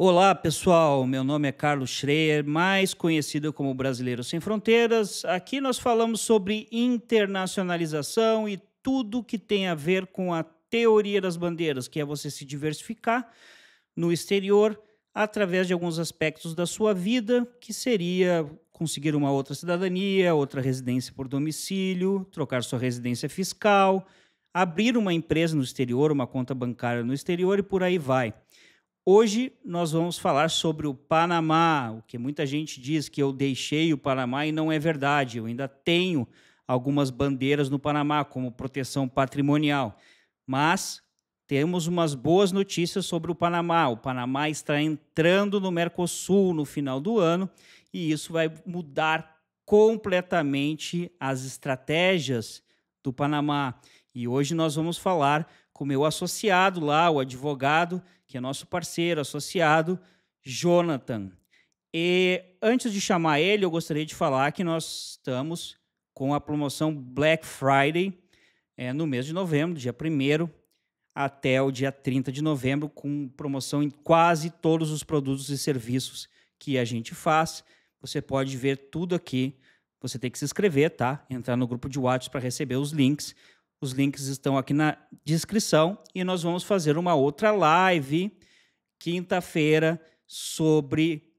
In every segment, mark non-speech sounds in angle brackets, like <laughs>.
Olá pessoal, meu nome é Carlos Schreier, mais conhecido como Brasileiro Sem Fronteiras. Aqui nós falamos sobre internacionalização e tudo que tem a ver com a teoria das bandeiras, que é você se diversificar no exterior através de alguns aspectos da sua vida, que seria conseguir uma outra cidadania, outra residência por domicílio, trocar sua residência fiscal, abrir uma empresa no exterior, uma conta bancária no exterior e por aí vai. Hoje nós vamos falar sobre o Panamá, o que muita gente diz que eu deixei o Panamá e não é verdade. Eu ainda tenho algumas bandeiras no Panamá como proteção patrimonial, mas temos umas boas notícias sobre o Panamá. O Panamá está entrando no Mercosul no final do ano e isso vai mudar completamente as estratégias do Panamá. E hoje nós vamos falar com meu associado lá, o advogado que é nosso parceiro, associado, Jonathan. E antes de chamar ele, eu gostaria de falar que nós estamos com a promoção Black Friday é, no mês de novembro, dia 1 até o dia 30 de novembro, com promoção em quase todos os produtos e serviços que a gente faz. Você pode ver tudo aqui. Você tem que se inscrever, tá? Entrar no grupo de WhatsApp para receber os links. Os links estão aqui na descrição e nós vamos fazer uma outra live quinta-feira sobre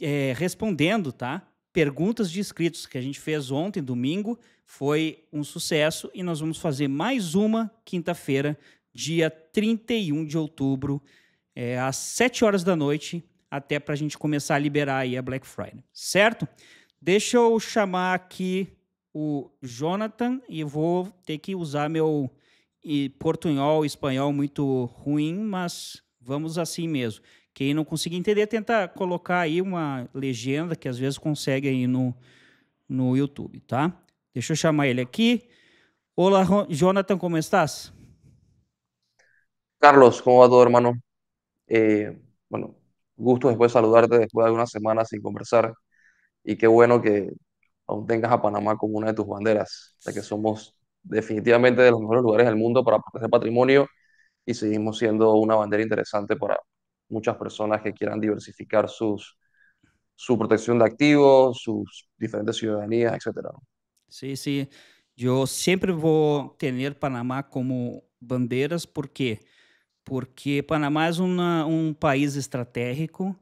é, respondendo, tá? Perguntas de inscritos que a gente fez ontem, domingo, foi um sucesso e nós vamos fazer mais uma quinta-feira, dia 31 de outubro, é, às 7 horas da noite, até para a gente começar a liberar aí a Black Friday, certo? Deixa eu chamar aqui o Jonathan e vou ter que usar meu portunhol, espanhol muito ruim, mas vamos assim mesmo. Quem não conseguir entender, tenta colocar aí uma legenda que às vezes consegue aí no, no YouTube, tá? Deixa eu chamar ele aqui. Olá, Jonathan, como estás? Carlos, como va todo, hermano? Eh, bueno, gusto después saludarte después de algumas semanas sin conversar. Y qué bueno que, aún tengas a Panamá como una de tus banderas, de que somos definitivamente de los mejores lugares del mundo para proteger patrimonio y seguimos siendo una bandera interesante para muchas personas que quieran diversificar sus, su protección de activos, sus diferentes ciudadanías, etc. Sí, sí. Yo siempre voy a tener Panamá como banderas, ¿por qué? Porque Panamá es un país estratégico,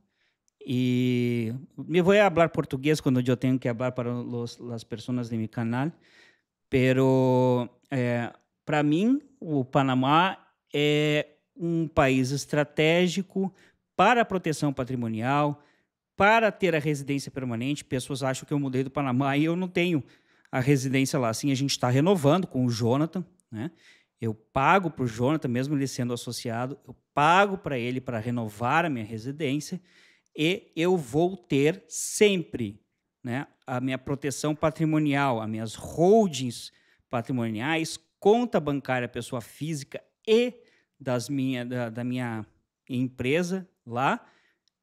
e me vou a português quando eu tenho que falar para los, pessoas personas de meu canal, pero eh, para mim o Panamá é um país estratégico para a proteção patrimonial, para ter a residência permanente. Pessoas acham que eu mudei do Panamá e eu não tenho a residência lá. Assim, a gente está renovando com o Jonathan, né? Eu pago para o Jonathan, mesmo ele sendo associado, eu pago para ele para renovar a minha residência e eu vou ter sempre né, a minha proteção patrimonial, as minhas holdings patrimoniais, conta bancária pessoa física e das minha, da, da minha empresa lá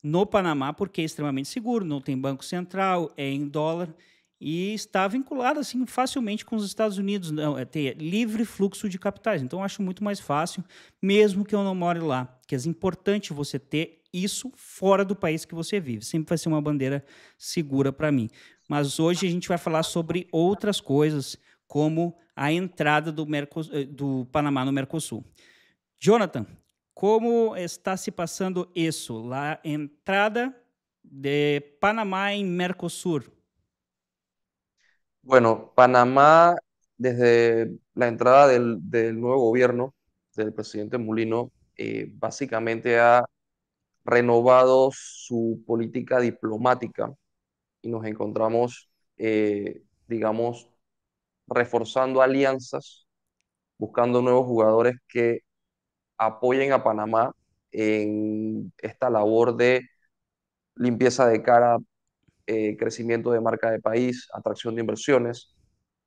no Panamá, porque é extremamente seguro, não tem banco central, é em dólar e está vinculado assim facilmente com os Estados Unidos, não, é ter livre fluxo de capitais. Então acho muito mais fácil, mesmo que eu não more lá, que é importante você ter isso fora do país que você vive. Sempre vai ser uma bandeira segura para mim. Mas hoje a gente vai falar sobre outras coisas, como a entrada do, eh, do Panamá no Mercosul. Jonathan, como está se passando isso? Lá, entrada de Panamá em Mercosul? Bueno, Panamá, desde a entrada do novo governo do presidente Mulino, eh, básicamente ha renovado su política diplomática y nos encontramos, eh, digamos, reforzando alianzas, buscando nuevos jugadores que apoyen a Panamá en esta labor de limpieza de cara, eh, crecimiento de marca de país, atracción de inversiones.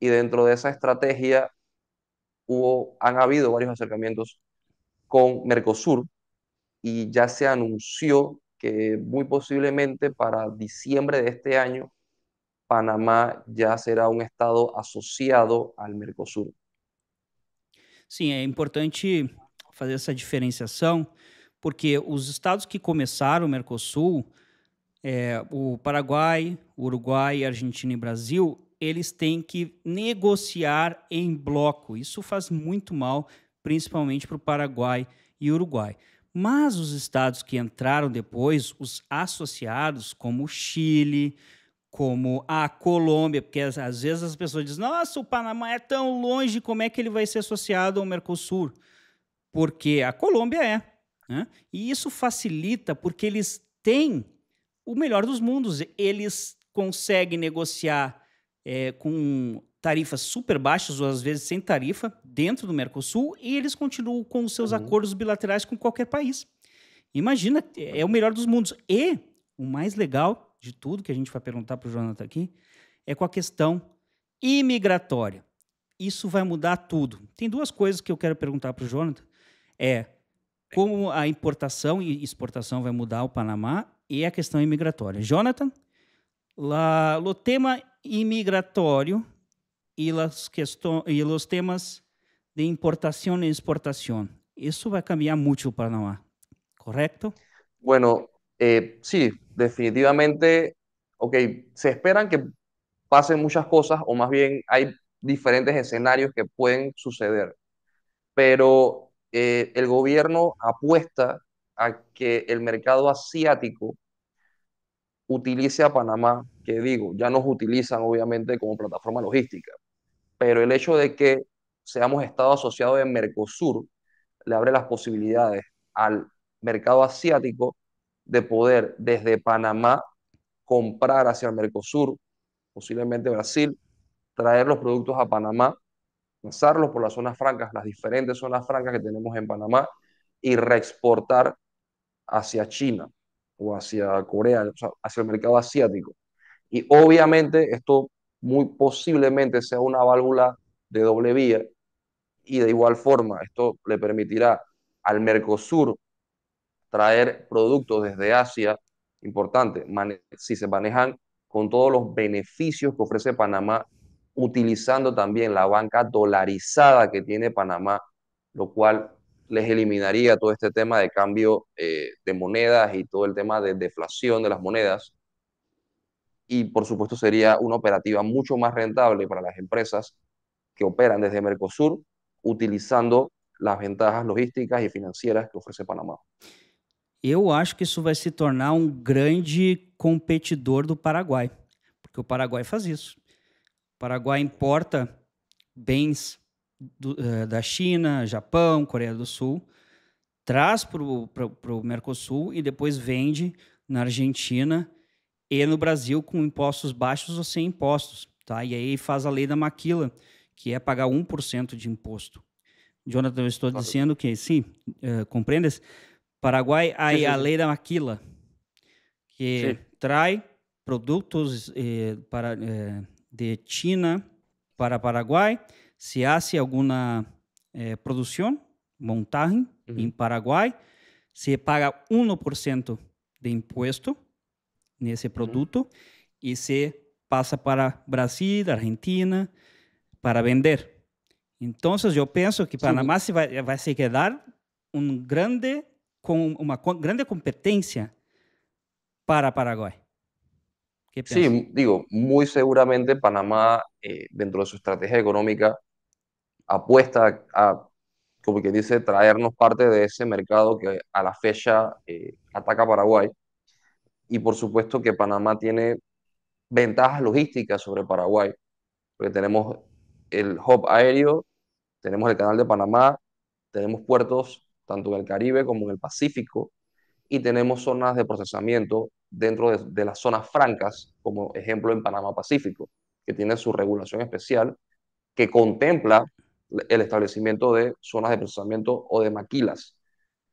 Y dentro de esa estrategia hubo, han habido varios acercamientos con Mercosur, y ya se anunció que muy posiblemente para diciembre de este año Panamá ya será um estado associado ao Mercosul. Sim, é importante fazer essa diferenciação, porque os estados que começaram o Mercosul, é, o Paraguai, Uruguai, Argentina e Brasil, eles têm que negociar em bloco. Isso faz muito mal, principalmente para o Paraguai e Uruguai. Mas os estados que entraram depois, os associados, como o Chile, como a Colômbia, porque às vezes as pessoas dizem: nossa, o Panamá é tão longe, como é que ele vai ser associado ao Mercosul? Porque a Colômbia é. Né? E isso facilita porque eles têm o melhor dos mundos, eles conseguem negociar é, com tarifas super baixas, ou às vezes sem tarifa, dentro do Mercosul, e eles continuam com os seus uhum. acordos bilaterais com qualquer país. Imagina, é o melhor dos mundos. E o mais legal de tudo, que a gente vai perguntar para o Jonathan aqui, é com a questão imigratória. Isso vai mudar tudo. Tem duas coisas que eu quero perguntar para o Jonathan. É como a importação e exportação vai mudar o Panamá e a questão imigratória. Jonathan, lá, o tema imigratório y, y los temas de importación e exportación. Eso va a cambiar mucho Panamá, ¿correcto? Bueno, eh, sí, definitivamente, ok, se esperan que pasen muchas cosas o más bien hay diferentes escenarios que pueden suceder, pero eh, el gobierno apuesta a que el mercado asiático utilice a Panamá, que digo, ya nos utilizan obviamente como plataforma logística, pero el hecho de que seamos Estado asociado en Mercosur le abre las posibilidades al mercado asiático de poder desde Panamá comprar hacia el Mercosur, posiblemente Brasil, traer los productos a Panamá, lanzarlos por las zonas francas, las diferentes zonas francas que tenemos en Panamá y reexportar hacia China o hacia Corea, o sea, hacia el mercado asiático. Y obviamente esto muy posiblemente sea una válvula de doble vía y de igual forma esto le permitirá al Mercosur traer productos desde Asia, importante, si se manejan con todos los beneficios que ofrece Panamá, utilizando también la banca dolarizada que tiene Panamá, lo cual les eliminaría todo este tema de cambio eh, de monedas y todo el tema de deflación de las monedas. y por supuesto sería una operativa mucho más rentable para las empresas que operan desde Mercosur utilizando las ventajas logísticas y financieras que ofrece Panamá. Eu acho que isso vai se tornar um grande competidor do Paraguai, porque o Paraguai faz isso. O Paraguai importa bens do, eh, da China, Japão, Coreia do Sul, traz para o Mercosul e depois vende na Argentina e no Brasil com impostos baixos ou sem impostos. Tá? E aí faz a lei da maquila, que é pagar 1% de imposto. Jonathan, eu estou dizendo que, sim, uh, compreendes? Paraguai, aí a lei da maquila, que sim. trai produtos eh, para, eh, de China para Paraguai, se há alguma eh, produção, montagem uhum. em Paraguai, se paga 1% de imposto nesse ese producto y se pasa para Brasil, Argentina, para vender. entonces yo pienso que Panamá se va a se quedar um grande con una grande competencia para Paraguay. Sí, digo, muy seguramente Panamá, eh, dentro de su estrategia económica, apuesta a, como que dice, traernos parte de ese mercado que a la fecha eh, ataca Paraguay. Y por supuesto que Panamá tiene ventajas logísticas sobre Paraguay, porque tenemos el hub aéreo, tenemos el canal de Panamá, tenemos puertos tanto en el Caribe como en el Pacífico, y tenemos zonas de procesamiento dentro de, las zonas francas, como ejemplo en Panamá Pacífico, que tiene su regulación especial que contempla el establecimiento de zonas de procesamiento o de maquilas,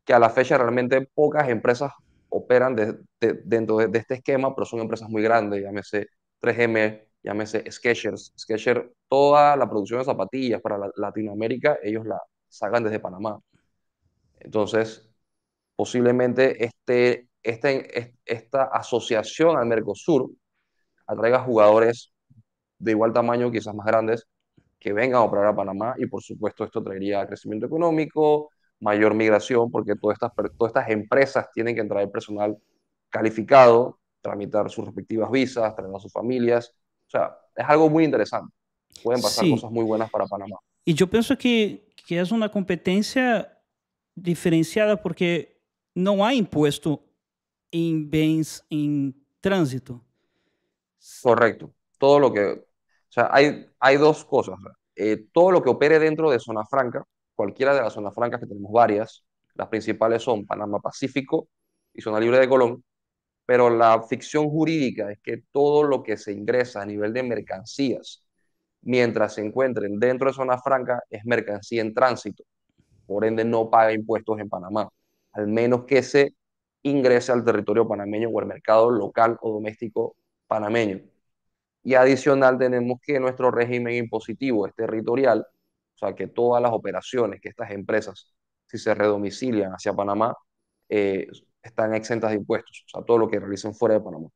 que a la fecha realmente pocas empresas operan dentro de, este esquema, pero son empresas muy grandes, llámese 3M, llámese Skechers. Skechers, toda la producción de zapatillas para Latinoamérica, ellos la sacan desde Panamá. Entonces, posiblemente este, este esta asociación al Mercosur atraiga jugadores de igual tamaño, quizás más grandes, que vengan a operar a Panamá y por supuesto esto traería crecimiento económico, mayor migración, porque todas estas, todas estas empresas tienen que entrar el personal calificado, tramitar sus respectivas visas, traer a sus familias. O sea, es algo muy interesante. Pueden pasar cosas muy buenas para Panamá. Y yo pienso que, que es una competencia diferenciada porque no hay impuesto en bienes en tránsito. Correcto. Todo lo que... O sea, hay, hay dos cosas. Eh, todo lo que opere dentro de zona franca, cualquiera de las zonas francas, que tenemos varias, las principales son Panamá Pacífico y Zona Libre de Colón, pero la ficción jurídica es que todo lo que se ingresa a nivel de mercancías, mientras se encuentren dentro de zona franca, es mercancía en tránsito, por ende no paga impuestos en Panamá, al menos que se ingrese al territorio panameño o al mercado local o doméstico panameño. Y adicional tenemos que nuestro régimen impositivo es territorial o sea, que todas las operaciones que estas empresas, si se redomicilian hacia Panamá, eh, están exentas de impuestos, o sea, todo lo que realicen fuera de Panamá.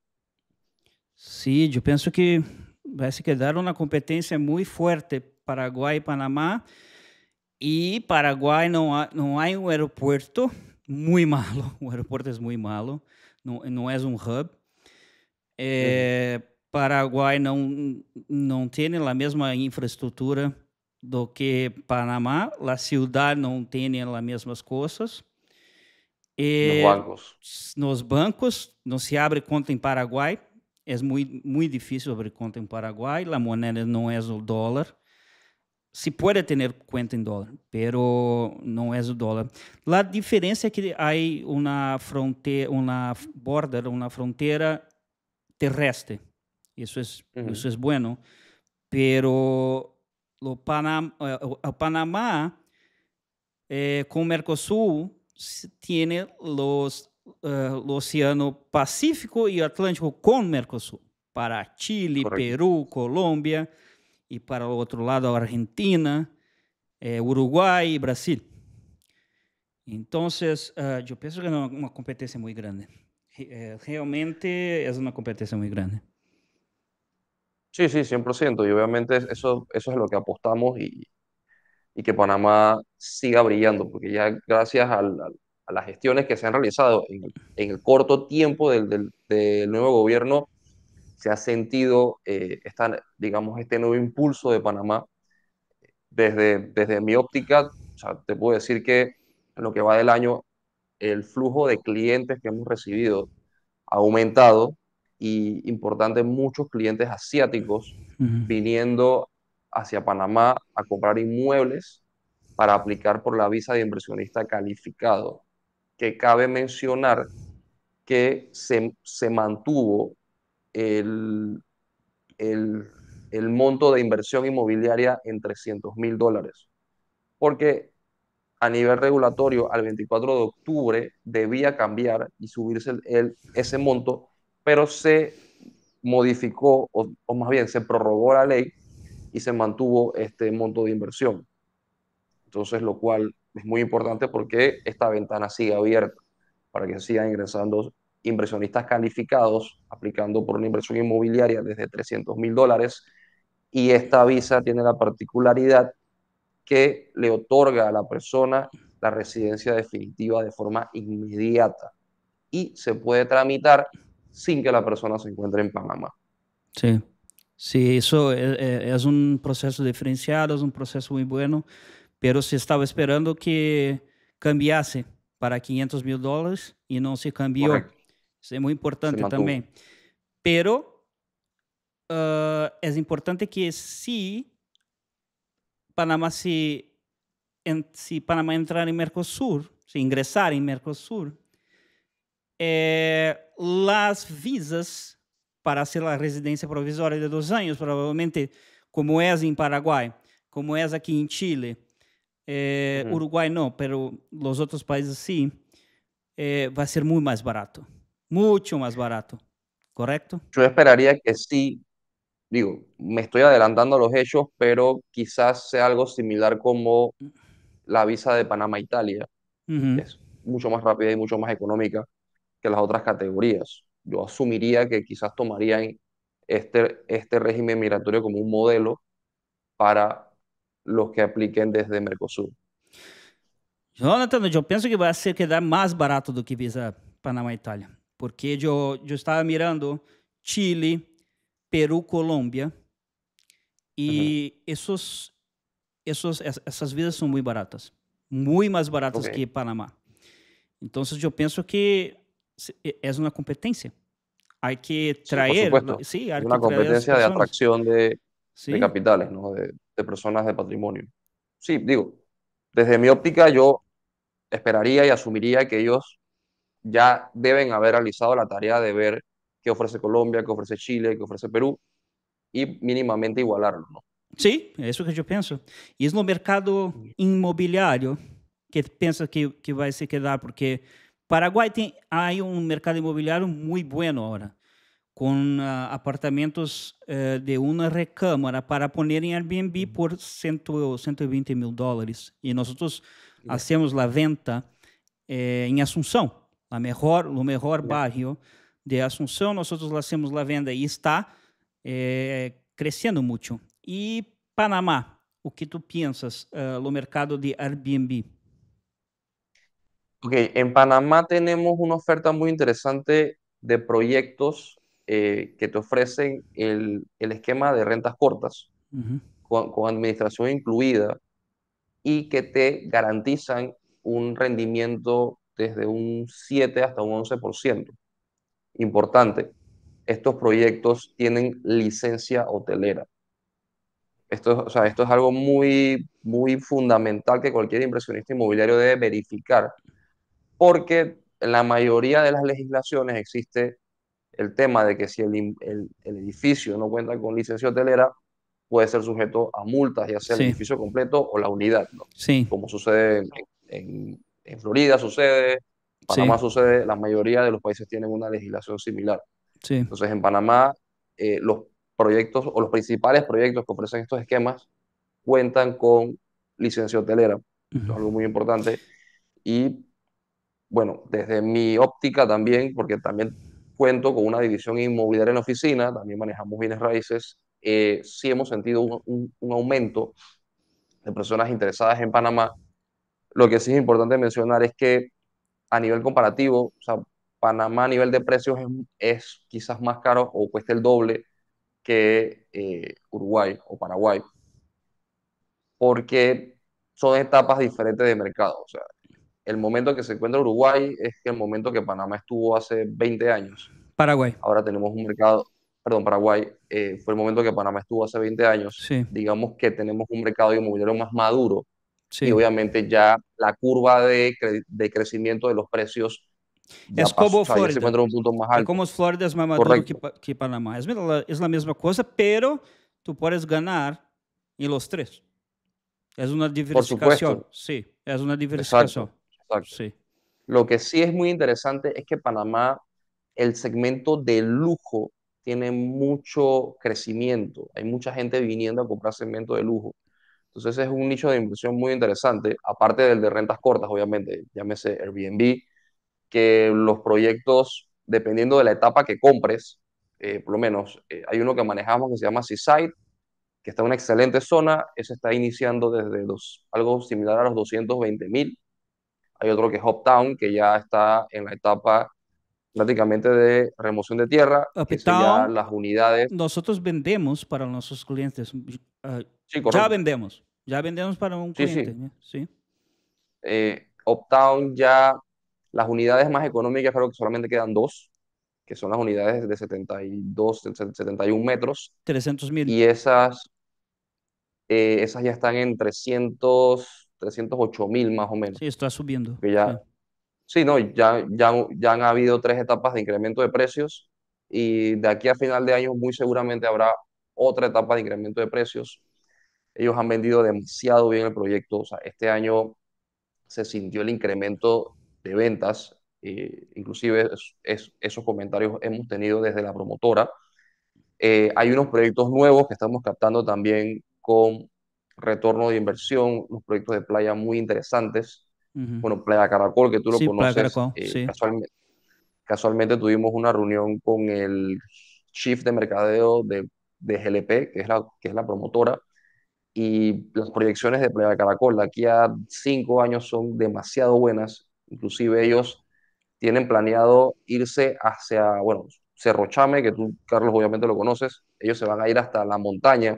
Sí, yo pienso que parece que dar una competencia muy fuerte Paraguay y Panamá. Y Paraguay no, no hay un aeropuerto muy malo, <laughs> un aeropuerto es muy malo, no, no es un hub. Eh, Paraguay no no la misma infraestructura. do que Panamá. a cidade não tem as mesmas coisas. E nos bancos. Nos bancos, não se abre conta em Paraguai. É muito, muito difícil abrir conta em Paraguai. A moeda não é o dólar. Se pode ter conta em dólar, pero não é o dólar. A diferença é que há uma fronteira, uma border, uma fronteira terrestre. Isso é, uhum. isso é bueno, pero Panam eh, Panamá eh, con Mercosur tiene los, eh, el Océano Pacífico y Atlántico con Mercosur, para Chile, Perú, Colombia y para el otro lado Argentina, Uruguay y Brasil. Entonces, yo pienso que es una competencia muy grande. Realmente es una competencia muy grande. Sí, sí, 100%. Y obviamente eso, eso es lo que apostamos y, que Panamá siga brillando, porque ya gracias a las gestiones que se han realizado en, el corto tiempo del, nuevo gobierno, se ha sentido eh, digamos, este nuevo impulso de Panamá. Desde, desde mi óptica, te puedo decir que en lo que va del año, el flujo de clientes que hemos recibido ha aumentado y importante muchos clientes asiáticos viniendo hacia Panamá a comprar inmuebles para aplicar por la visa de inversionista calificado, que cabe mencionar que se, mantuvo el, monto de inversión inmobiliaria en 300 mil dólares, porque a nivel regulatorio al 24 de octubre debía cambiar y subirse el, ese monto pero se modificó, o, más bien se prorrogó la ley y se mantuvo este monto de inversión. Entonces, lo cual es muy importante porque esta ventana sigue abierta para que sigan ingresando inversionistas calificados aplicando por una inversión inmobiliaria desde 300 mil dólares y esta visa tiene la particularidad que le otorga a la persona la residencia definitiva de forma inmediata y se puede tramitar sin que la persona se encuentre en Panamá. Sí, sí, eso eh, eh, es, un proceso diferenciado, es un proceso muy bueno, pero se estaba esperando que cambiase para 500 mil dólares y no se cambió. Es muy importante también. Pero eh, es importante que si Panamá si, en, si Panamá entrar en Mercosur, si ingresar en Mercosur, eh, las visas para hacer la residencia provisoria de dos años, probablemente como es en Paraguay, como es aquí en Chile, eh, Uruguay no, pero los otros países sí, eh, va a ser muy más barato, mucho más barato, ¿correcto? Yo esperaría que sí, digo, me estoy adelantando a los hechos, pero quizás sea algo similar como la visa de Panamá-Italia. Es mucho más rápida y mucho más económica. que las otras categorías. Yo asumiría que quizás tomarían este, este régimen migratorio como un modelo para los que apliquen desde Mercosur. Jonathan, eu penso que vai ser quedar mais barato do que visa Panamá e Itália, porque eu, eu estava mirando Chile, Peru, Colômbia e uhum. esses, essas visas são muito baratas, muito mais baratas okay. que Panamá. Então, eu penso que E, es una competencia. Hay que traer, sí, una competencia de atracción de, capitales, de, personas de patrimonio. Sí, digo, desde mi óptica yo esperaría y asumiría que ellos ya deben haber realizado la tarea de ver qué ofrece Colombia, qué ofrece Chile, qué ofrece Perú y mínimamente igualarlo. Sí, eso es lo que yo pienso. Y es lo mercado inmobiliario que piensa que, que va a se quedar porque... Paraguai tem aí um mercado imobiliário muito bom, agora, com uh, ah, apartamentos uh, de uma recâmara para poner em Airbnb por cento, 120 mil dólares. E nós outros fazemos a venda eh, em Assunção, no melhor, no barrio de Assunção, nós outros fazemos a venda e está eh, crescendo muito. E Panamá, o que tu pensas uh, eh, no mercado de Airbnb? Ok, en Panamá tenemos una oferta muy interesante de proyectos eh, que te ofrecen el, el, esquema de rentas cortas, con, con, administración incluida, y que te garantizan un rendimiento desde un 7 hasta un 11%. Importante, estos proyectos tienen licencia hotelera. Esto, o sea, esto es algo muy, muy fundamental que cualquier impresionista inmobiliario debe verificar porque en la mayoría de las legislaciones existe el tema de que si el, edificio no cuenta con licencia hotelera, puede ser sujeto a multas, ya sea el edificio completo o la unidad, Como sucede en, Florida, sucede, Panamá sucede, la mayoría de los países tienen una legislación similar. Entonces, en Panamá, eh, los proyectos o los principales proyectos que ofrecen estos esquemas cuentan con licencia hotelera, es algo muy importante, y bueno, desde mi óptica también, porque también cuento con una división inmobiliaria en la oficina, también manejamos bienes raíces, eh, sí hemos sentido un, aumento de personas interesadas en Panamá. Lo que sí es importante mencionar es que a nivel comparativo, o sea, Panamá a nivel de precios es, quizás más caro o cuesta el doble que eh, Uruguay o Paraguay, porque son etapas diferentes de mercado. O sea, el momento que se encuentra Uruguay es el momento que Panamá estuvo hace 20 años. Paraguay. Ahora tenemos un mercado, perdón, Paraguay, eh, fue el momento que Panamá estuvo hace 20 años. Sí. Digamos que tenemos un mercado inmobiliario más maduro sí. y obviamente ya la curva de, crecimiento de los precios es como Florida. Se un punto más alto. como Florida es más maduro que, que Panamá. Es la misma cosa, pero tú puedes ganar en los tres. Es una Por supuesto. sí, es una diversificación. Lo que sí es muy interesante es que Panamá, el segmento de lujo, tiene mucho crecimiento. Hay mucha gente viniendo a comprar segmento de lujo. Entonces es un nicho de inversión muy interesante, aparte del de rentas cortas, obviamente, llámese Airbnb, que los proyectos, dependiendo de la etapa que compres, eh, por lo menos eh, hay uno que manejamos que se llama Seaside, que está en una excelente zona, ese está iniciando desde los, algo similar a los 220 mil, hay otro que es Town que ya está en la etapa prácticamente de remoción de tierra, las unidades. Nosotros vendemos para nuestros clientes. Mm, ah, ya vendemos, ya vendemos para un cliente. Sí, eh, Uptown ya, las unidades más económicas creo que solamente quedan dos, que son las unidades de 72, 71 metros. 300 mil. Y esas, eh, esas ya están en 300 308 mil más o menos. Sí, está subiendo. Que ya, sí. no, ya, ya, ya han habido tres etapas de incremento de precios y de aquí a final de año muy seguramente habrá otra etapa de incremento de precios. Ellos han vendido demasiado bien el proyecto. O sea, este año se sintió el incremento de ventas. Eh, inclusive esos comentarios hemos tenido desde la promotora. Eh, hay unos proyectos nuevos que estamos captando también con retorno de inversión, unos proyectos de playa muy interesantes. Bueno, Playa Caracol, que tú lo conoces. Eh, casualmente, tuvimos una reunión con el chief de mercadeo de, de GLP, que es, la, que es la promotora, y las proyecciones de Playa Caracol de aquí a cinco años son demasiado buenas. Inclusive ellos tienen planeado irse hacia, bueno, Cerro Chame, que tú, Carlos, obviamente lo conoces. Ellos se van a ir hasta la montaña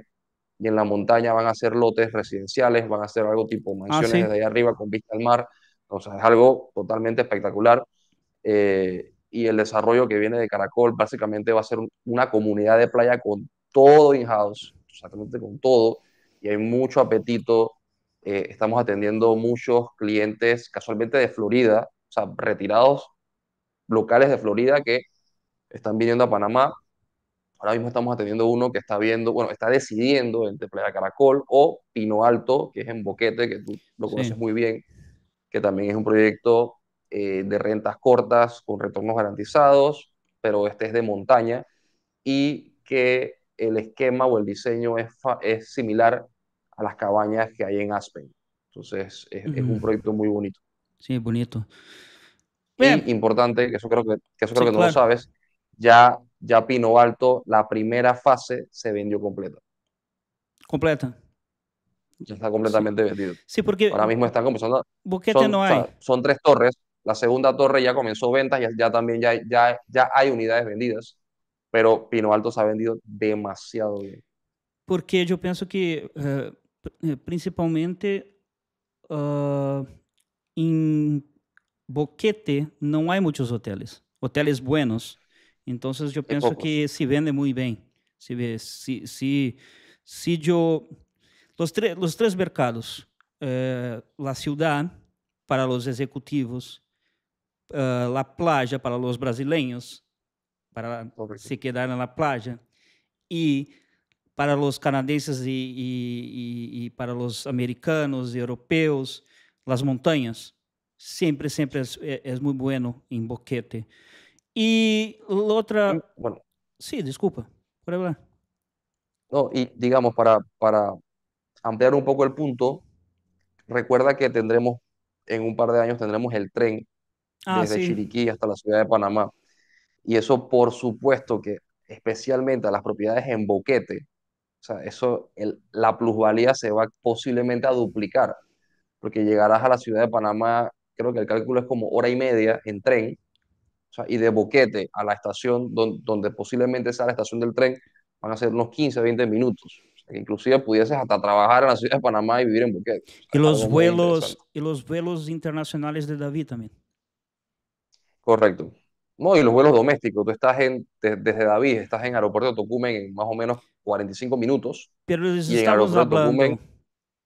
y en la montaña van a ser lotes residenciales, van a ser algo tipo ah, mansiones de ahí arriba con vista al mar. O sea, es algo totalmente espectacular. Eh, y el desarrollo que viene de Caracol básicamente va a ser una comunidad de playa con todo in-house, exactamente con todo, y hay mucho apetito. Eh, estamos atendiendo muchos clientes casualmente de Florida, o sea, retirados locales de Florida que están viniendo a Panamá Ahora mismo estamos atendiendo uno que está viendo, bueno, está decidiendo entre Playa Caracol o Pino Alto, que es en Boquete, que tú lo conoces muy bien, que también es un proyecto eh, de rentas cortas con retornos garantizados, pero este es de montaña y que el esquema o el diseño es, similar a las cabañas que hay en Aspen. Entonces es, un proyecto muy bonito. Sí, bonito. Y Bien. importante, que eso creo que, que eso creo que no lo sabes, ya ya Pino Alto, la primera fase se vendió completa. Completa. Ya está completamente vendido. Sí, porque. Ahora mismo están comenzando. Boquete no hay. son tres torres. La segunda torre ya comenzó ventas, y ya también ya, ya, hay unidades vendidas, pero Pino Alto se ha vendido demasiado bien. Porque yo pienso que eh, eh, principalmente eh, en Boquete no hay muchos hoteles, hoteles buenos. Então, eu penso que se vende muito bem. Se vê, se, se, se eu, os, os três mercados, eh, a cidade para os executivos, eh, a playa para os brasileiros, para se quedar na playa, e para os canadenses e, e, e, e para os americanos e europeus, as montanhas. Sempre, sempre é, é, é muito bueno em boquete. Y la otra... Mm, bueno. Sí, disculpa, por No, y digamos, para, para ampliar un poco el punto, recuerda que tendremos, en un par de años tendremos el tren ah, desde Chiriquí hasta la ciudad de Panamá. Y eso, por supuesto, que especialmente a las propiedades en boquete, o sea, eso, el, la plusvalía se va posiblemente a duplicar, porque llegarás a la ciudad de Panamá, creo que el cálculo es como hora y media en tren, y de Boquete a la estación donde, posiblemente sea la estación del tren van a ser unos 15, 20 minutos. inclusive pudieses hasta trabajar en la ciudad de Panamá y vivir en Boquete. y los vuelos y los vuelos internacionales de David también. Correcto. No, y los vuelos domésticos. Tú estás en, desde David, estás en aeropuerto de Tocumen en más o menos 45 minutos. Pero les aeropuerto de Tocumen,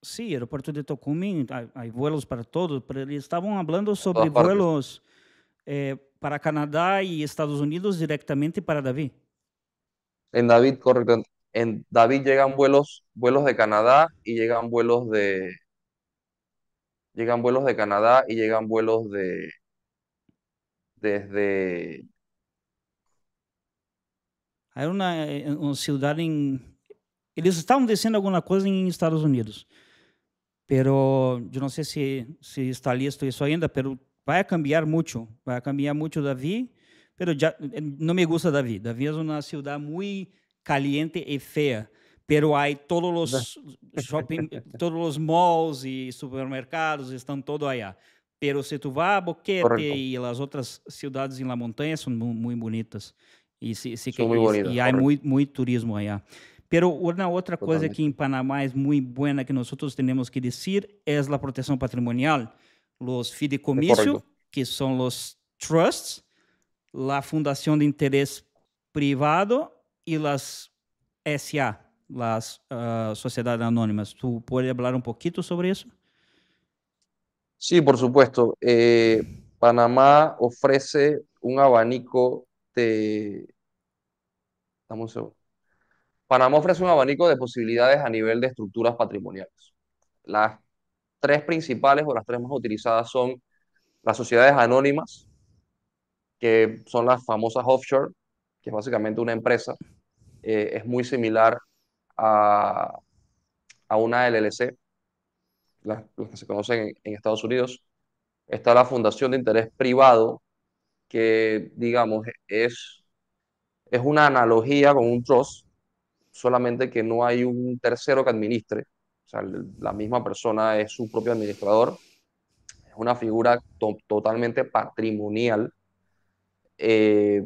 sí, aeropuerto de Tocumen hay, vuelos para todos, pero estaban hablando sobre vuelos eh, para Canadá y Estados Unidos directamente para David. En David, correcto. En David llegan vuelos, vuelos de Canadá y llegan vuelos de. Llegan vuelos de Canadá y llegan vuelos de. Desde. Hay una, eh, ciudad en. Ellos estaban diciendo alguna cosa en Estados Unidos. Pero yo no sé si, si está listo eso ainda, pero vai a cambiar muito, vai a cambiar muito Davi, pero não me gusta Davi. Davi é uma cidade muito caliente e feia, pero há todos os shopping, <laughs> todos os malls e supermercados estão todo aí. Pero se tu vai a Boquete e as outras cidades em la montanha são muito bonitas. E se, se que, e, há muito, muito turismo aí. Pero uma outra Totalmente. coisa que em Panamá é muito boa que nós temos que dizer é a proteção patrimonial. los fideicomisos, que son los trusts, la fundación de interés privado y las SA, las ah, sociedades anónimas. ¿Tú puedes hablar un poquito sobre eso? Sí, por supuesto. Eh, Panamá ofrece un abanico de... estamos Panamá ofrece un abanico de posibilidades a nivel de estructuras patrimoniales. Las tres principales o las tres más utilizadas son las sociedades anónimas, que son las famosas offshore, que es básicamente una empresa, eh, es muy similar a, a una LLC, las, que se conocen en, en Estados Unidos. Está la Fundación de Interés Privado, que digamos es, es una analogía con un trust, solamente que no hay un tercero que administre, o sea, la misma persona es su propio administrador. Es una figura totalmente patrimonial. Eh,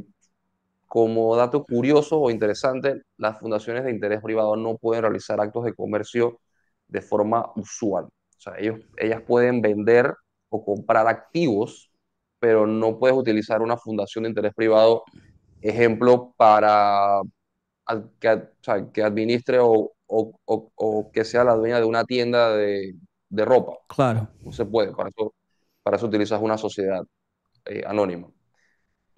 como dato curioso o interesante, las fundaciones de interés privado no pueden realizar actos de comercio de forma usual. O sea, ellos, ellas pueden vender o comprar activos, pero no puedes utilizar una fundación de interés privado, ejemplo, para que administre o o, que sea la dueña de una tienda de, ropa. Claro. No se puede, para eso, para utilizas una sociedad eh, anónima.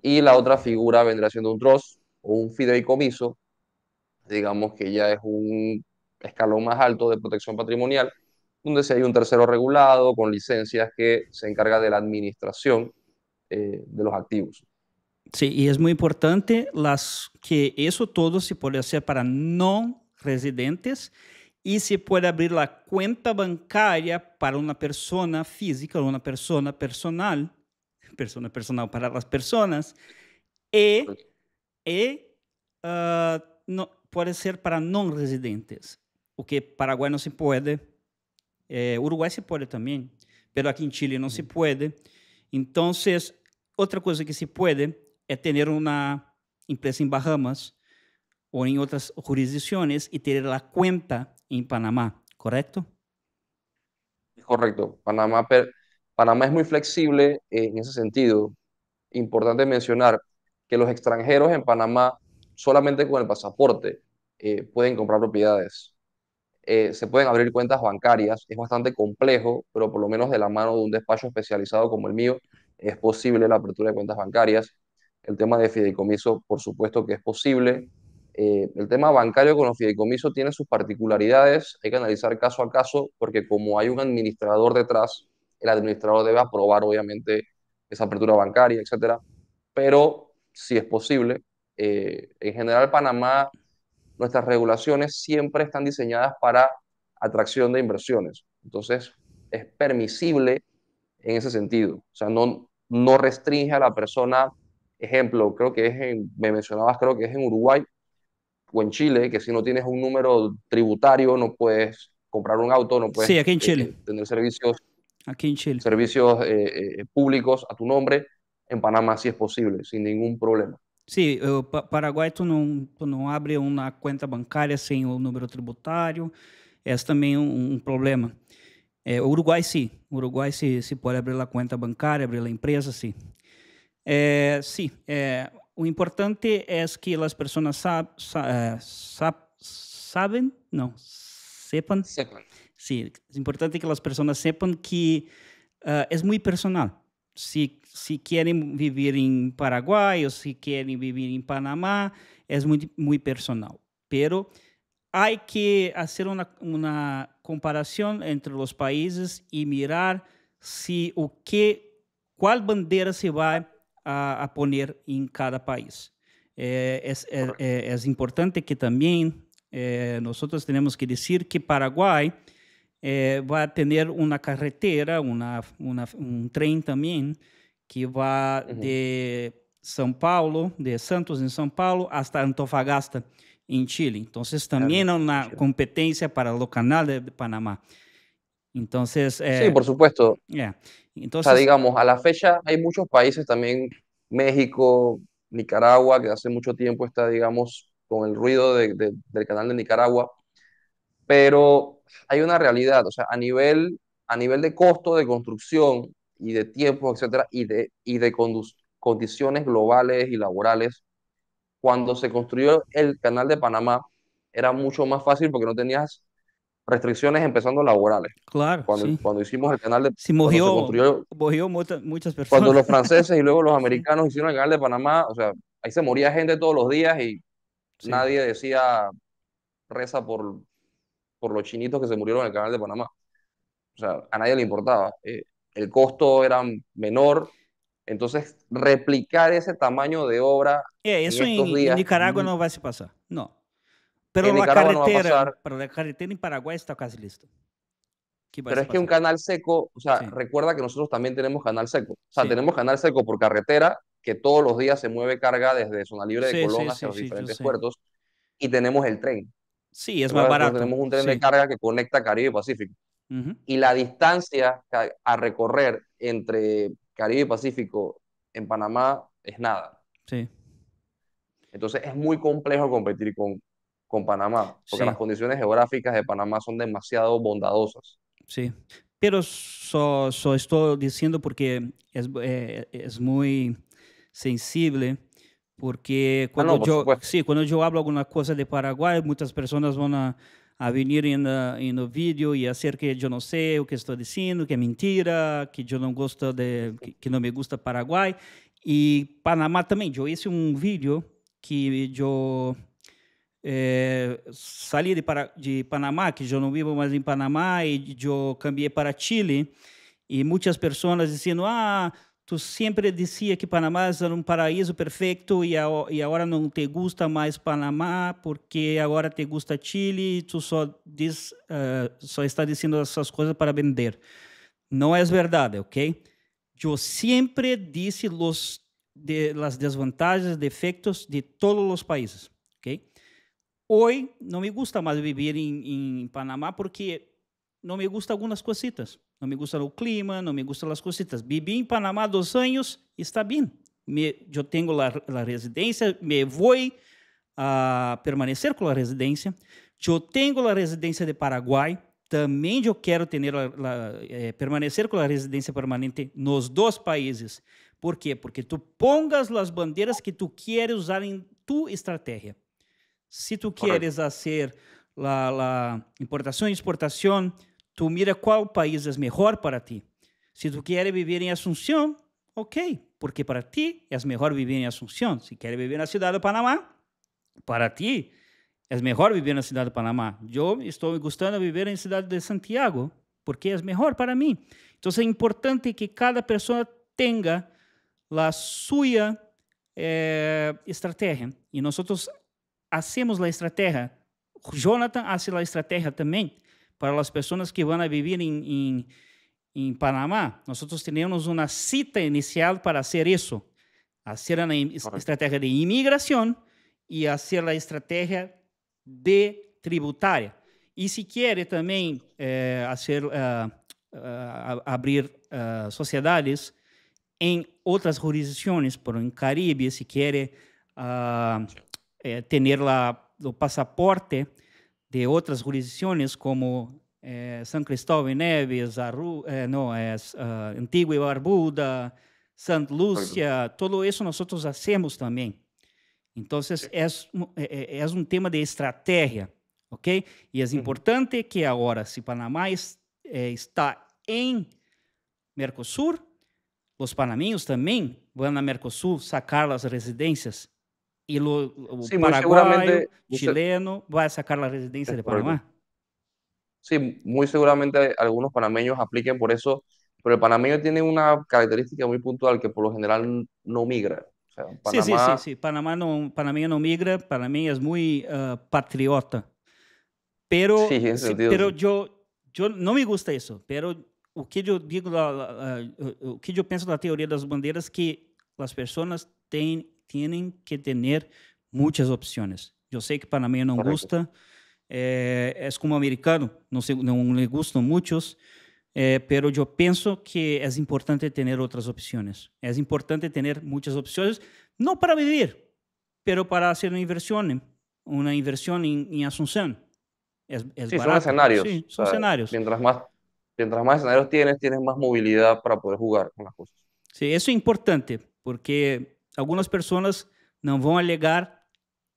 Y la otra figura vendrá siendo un trust o un fideicomiso, digamos que ya es un escalón más alto de protección patrimonial, donde si hay un tercero regulado con licencias que se encarga de la administración eh, de los activos. Sí, y es muy importante las que eso todo se puede hacer para no residentes e se pode abrir a conta bancária para uma pessoa física ou uma pessoa personal, pessoa personal para as pessoas e e uh, no, ser para não residentes, o que Paraguai não se pode, eh, Uruguay se pode também, pero aquí en Chile no se pode. Então, outra coisa que se pode é ter uma empresa em Bahamas o en otras jurisdicciones y tener la cuenta en Panamá, ¿correcto? Correcto. Panamá, Panamá es muy flexible eh, en ese sentido. Importante mencionar que los extranjeros en Panamá solamente con el pasaporte eh, pueden comprar propiedades. Eh, se pueden abrir cuentas bancarias, es bastante complejo, pero por lo menos de la mano de un despacho especializado como el mío es posible la apertura de cuentas bancarias. El tema de fideicomiso, por supuesto que es posible. Eh, el tema bancario con los fideicomisos tiene sus particularidades, hay que analizar caso a caso, porque como hay un administrador detrás, el administrador debe aprobar obviamente esa apertura bancaria, etcétera, pero si es posible, eh, en general Panamá, nuestras regulaciones siempre están diseñadas para atracción de inversiones, entonces es permisible en ese sentido, o sea, no, no restringe a la persona, ejemplo, creo que es en, me mencionabas, creo que es en Uruguay, o en Chile, que si no tienes un número tributario no puedes comprar un auto, no puedes sí, aquí en eh, Chile. tener servicios, aquí en Chile. servicios eh, eh, públicos a tu nombre. En Panamá sí es posible, sin ningún problema. Sí, Paraguay tú no pues no abre una cuenta bancaria sin un número tributario es también un problema. Uruguay sí Uruguay sí se, se abrir la cuenta bancaria abrir la empresa sí sí lo importante es que las personas eh, no, sepan. Sí, es importante que las personas sepan que eh, es muy personal. Si, quieren vivir en Paraguay o si quieren vivir en Panamá, es muy, personal. Pero hay que hacer una, una comparación entre los países y mirar si o qué, cuál bandera se va a, a poner em cada país. É, é, é, é, é importante que também é, nós temos que dizer que Paraguai é, vai ter uma carretera, uma, uma, um trem também, que vai uhum. de São Paulo, de Santos em São Paulo, até Antofagasta em Chile. Então, também é uma competência para o canal de, Panamá. então é sim eh, por supuesto. Yeah. o digamos, a la fecha hay muchos países también, México, Nicaragua, que hace mucho tiempo está, digamos, con el ruido del canal de Nicaragua, pero hay una realidad, o sea, a nivel, a nivel de costo de construcción y de tiempo, etcétera, y de, y de condiciones globales y laborales, cuando se construyó el canal de Panamá, era mucho más fácil porque no tenías restricciones empezando laborales. Claro. Cuando, hicimos el canal de sí, movió muchas personas. Cuando los franceses y luego los <laughs> americanos hicieron el canal de Panamá, o sea, ahí se moría gente todos los días y nadie decía reza por, por los chinitos que se murieron en el canal de Panamá. O sea, a nadie le importaba. Eh, el costo era menor. Entonces, replicar ese tamaño de obra. Eh, eso en, en Nicaragua mm. no va a pasar. No. Pero la, carretera, en Paraguay está casi listo. Pero es que un canal seco, o sea, recuerda que nosotros también tenemos canal seco. O sea, tenemos canal seco por carretera, que todos los días se mueve carga desde zona libre de Colón hacia los diferentes puertos. Y tenemos el tren. Sí, es más barato. Tenemos un tren de carga que conecta Caribe y Pacífico. Y la distancia a recorrer entre Caribe y Pacífico en Panamá es nada. Sí. Entonces es muy complejo competir con, con Panamá, porque las condiciones geográficas de Panamá son demasiado bondadosas. Sí, pero solo estoy diciendo porque es, eh, muy sensible, porque ah, cuando, yo, sí, cuando yo hablo alguna cosa de Paraguay, muchas personas van a, venir en, el eh, vídeo y hacer que yo no sé lo que estoy diciendo, que es mentira, que yo no gusto de, que, no me gusta Paraguay. Y Panamá también, yo hice un vídeo que yo eh, de, para, de, Panamá, que eu não vivo mais em Panamá, e eu cambiei para Chile, e muitas pessoas dizendo ah, tu sempre dizia que Panamá era um paraíso perfeito e agora não te gusta mais Panamá porque agora te gusta Chile, e tu só, diz, uh, só está dizendo essas coisas para vender. não é verdade ¿ok? eu sempre disse los, de, las desventajas, defectos de todos os países, ¿ok? Hoy não me gusta mais viver em, em Panamá porque não me gusta algumas cositas. Não me gusta o clima, não me gusta as cositas. Vivi em Panamá dois anos, está bem. Me, eu tenho a residência, me vou a ah, permanecer com a residência. Eu tenho a residência de Paraguai, também eu quero ter la, la, eh, permanecer com a residência permanente nos dois países. Por quê? Porque tu pongas as bandeiras que tu queres usar em tu estratégia se tu queres fazer la, la, importación y exportación, tú mira qual país é melhor para ti. se tu queres viver em Assunção ok, porque para ti é melhor viver em Assunção. Se quieres vivir viver na cidade de Panamá, para ti é melhor viver na cidade ciudad de Panamá. Eu estou gustando de viver na cidade de Santiago porque é melhor para mim então é importante que cada pessoa tenha la sua eh, e nós nosotros hacemos a estratégia, Jonathan faz a estratégia também para as pessoas que vão viver em, em, em Panamá. Nós temos uma cita inicial para fazer isso, fazer a estratégia de imigração e fazer a estratégia de tributária. E se quer também eh, hacer, uh, eh, uh, eh, abrir uh, sociedades em outras jurisdições, por em Caribe, se quer eh, ter o passaporte de outras jurisdições, como eh, São Cristóvão e Neves, Aru, eh, não, uh, eh, Antigua e Barbuda, Santa Lúcia, tudo isso nós fazemos também. Então, é, é, é eh, eh, um tema de estratégia, ok? E é importante que agora, se Panamá es, eh, está em Mercosul, os panamenhos também vão na Mercosul sacar as residências y lo, paraguayo, chileno, va a sacar la residencia de Panamá. Sí, muy seguramente algunos panameños apliquen por eso, pero el panameño tiene una característica muy puntual que por lo general no migra. Panamá... Sí, sí, sí, sí, Panamá no, panameño no migra, panameño es muy eh, patriota. Pero, pero yo, yo no me gusta eso, pero lo que yo digo, eh, eh, lo que la teoría de las banderas es que las personas tienen tienen que tener muchas opciones. Yo sé que para mí no gusta, eh, es como americano, no, sé, no le gustan muchos, eh, pero yo pienso que es importante tener otras opciones. Es importante tener muchas opciones, no para vivir, pero para hacer una inversión, una inversión en, Asunción. Es, sí, son escenarios. Sí, son escenarios. Mientras más, mientras más escenarios tienes, tienes más movilidad para poder jugar con las cosas. Sí, eso es importante, porque algumas pessoas não vão alegar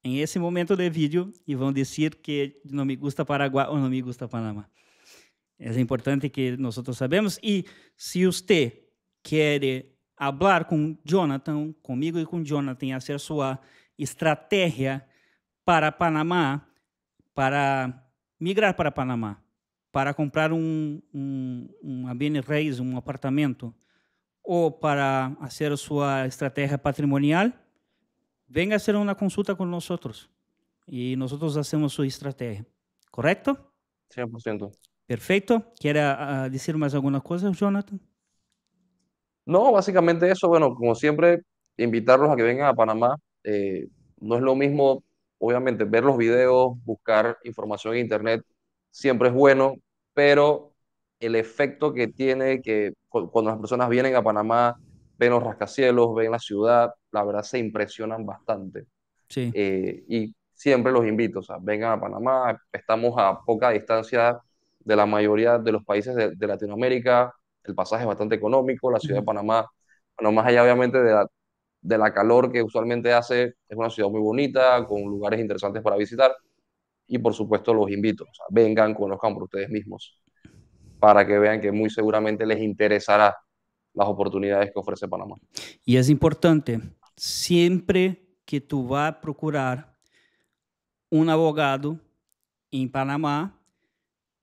em esse momento de vídeo e vão dizer que não me gusta Paraguai ou não me gusta Panamá. É importante que nós sabemos. E se você quer falar com Jonathan, comigo e com Jonathan, acerca sua estratégia para Panamá, para migrar para Panamá, para comprar um, um, uma Bene Reis, um apartamento, o para hacer su ah, estrategia patrimonial, venga a hacer una consulta con nosotros y nosotros hacemos su estrategia. ¿Correcto? 100%. Perfecto. ¿Quiere ah, ah, decir más alguna cosa, Jonathan? No, básicamente eso. Bueno, como siempre, invitarlos a que vengan a Panamá. Eh, no es lo mismo, obviamente, ver los videos, buscar información en Internet, siempre es bueno, pero el efecto que tiene que cuando las personas vienen a Panamá, ven los rascacielos, ven la ciudad, la verdad se impresionan bastante. Sí. Eh, y siempre los invito, o sea, vengan a Panamá, estamos a poca distancia de la mayoría de los países de, Latinoamérica, el pasaje es bastante económico, la ciudad de Panamá, no más allá obviamente de la, de la calor que usualmente hace, es una ciudad muy bonita, con lugares interesantes para visitar, y por supuesto los invito, o sea, vengan, conozcan por ustedes mismos para que vean que muy seguramente les interesará las oportunidades que ofrece Panamá. Y es importante, siempre que tú vas a procurar un abogado en Panamá,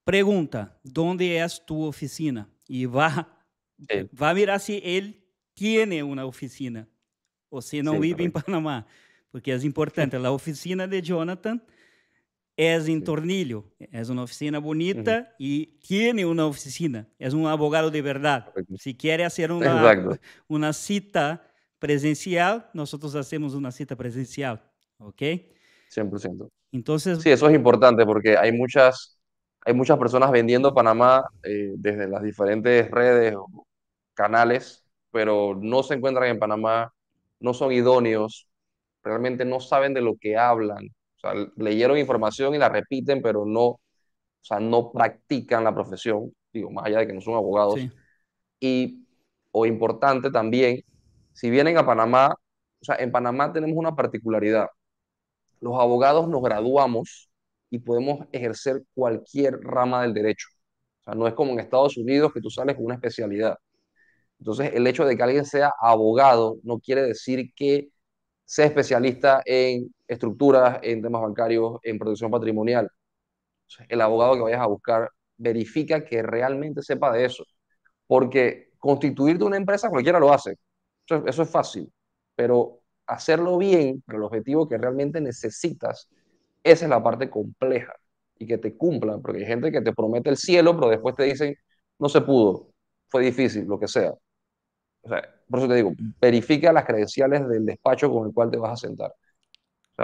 pregunta, ¿dónde es tu oficina? Y va, va a mirar si él tiene una oficina o si no vive en Panamá, porque es importante. La oficina de Jonathan es en em Tornillo, es una oficina bonita y e tiene una oficina, es un um abogado de verdad. Si quiere hacer una, cita presencial, nosotros hacemos una cita presencial, ¿ok? 100%. Entonces... Sí, eso es importante porque hay muchas, hay muchas personas vendiendo Panamá eh, desde las diferentes redes o canales, pero no se encuentran en Panamá, no son idóneos, realmente no saben de lo que hablan sea, leyeron información y la repiten, pero no, o sea, no practican la profesión, digo, más allá de que no son abogados. Y, o importante también, si vienen a Panamá, o sea, en Panamá tenemos una particularidad. Los abogados nos graduamos y podemos ejercer cualquier rama del derecho. O sea, no es como en Estados Unidos que tú sales con una especialidad. Entonces, el hecho de que alguien sea abogado no quiere decir que sea especialista en estructuras, en temas bancarios, en protección patrimonial. El abogado que vayas a buscar verifica que realmente sepa de eso, porque constituirte una empresa cualquiera lo hace, eso, es fácil, pero hacerlo bien para el objetivo que realmente necesitas, esa es la parte compleja y que te cumplan, porque hay gente que te promete el cielo, pero después te dicen, no se pudo, fue difícil, lo que sea, por eso te digo, mm. verifica las credenciales del despacho con el cual te vas a sentar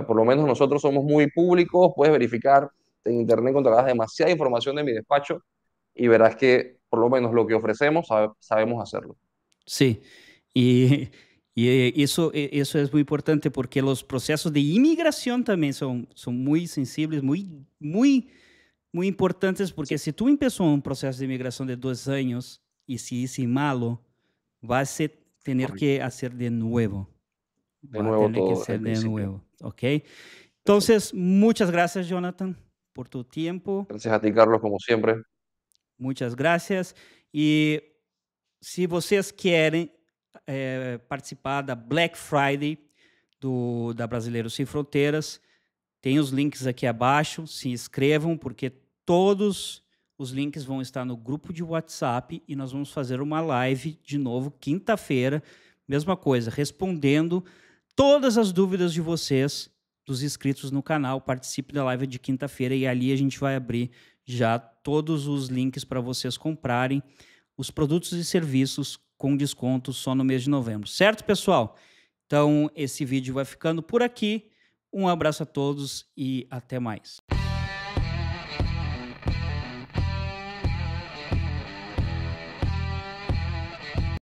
por lo menos nosotros somos muy públicos, puedes verificar, en internet encontrarás demasiada información de mi despacho y verás que por lo menos lo que ofrecemos sabemos hacerlo. Sí, y, y, eso, e, eso es muy importante porque los procesos de inmigración también son, son muy sensibles, muy, muy, muy importantes porque si tú empezó un proceso de inmigración de dos años y si es malo, vas a tener que hacer de nuevo. de Va nuevo tener todo. Que ser de nuevo, ¿ok? Entonces, muchas gracias, Jonathan, por tu tiempo. Gracias a ti, Carlos, como siempre. Muchas gracias. E se vocês querem eh, participar da Black Friday do, da Brasileiros Sem Fronteiras, tem os links aqui abaixo. Se inscrevam, porque todos os links vão estar no grupo de WhatsApp e nós vamos fazer uma live de novo quinta-feira. Mesma coisa, respondendo todas as dúvidas de vocês, dos inscritos no canal. Participe da live de quinta-feira e ali a gente vai abrir já todos os links para vocês comprarem os produtos e serviços com desconto só no mês de novembro. Certo, pessoal? Então, esse vídeo vai ficando por aqui. Um abraço a todos e até mais.